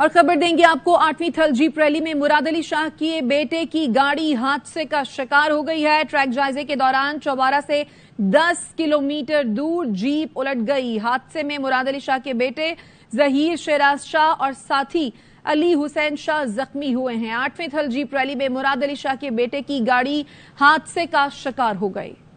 और खबर देंगे आपको आठवीं थल जीप रैली में मुराद अली शाह के बेटे की गाड़ी हादसे का शिकार हो गई है ट्रैक जायजे के दौरान चौबारा से 10 किलोमीटर दूर जीप उलट गई हादसे में मुराद अली शाह के बेटे जहीर शेराज शाह और साथी अली हुसैन शाह जख्मी हुए हैं आठवीं थल जीप रैली में मुराद अली शाह के बेटे की गाड़ी हादसे का शिकार हो गई